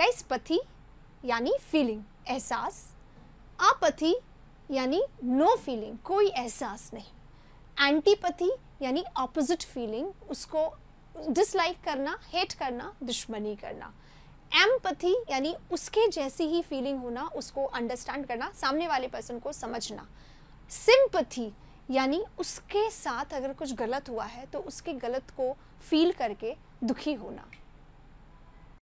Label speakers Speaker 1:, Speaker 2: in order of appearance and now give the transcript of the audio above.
Speaker 1: guys पथि यानी feeling एहसास अपथि यानी नो फीलिंग कोई एहसास नहीं एंटीपथी यानी ऑपोजिट फीलिंग उसको डिसलाइक करना हेट करना दुश्मनी करना एमपथी यानी उसके जैसी ही फीलिंग होना उसको अंडरस्टैंड करना सामने वाले पर्सन को समझना सिंपथी यानी उसके साथ अगर कुछ गलत हुआ है तो उसके गलत को फील करके दुखी होना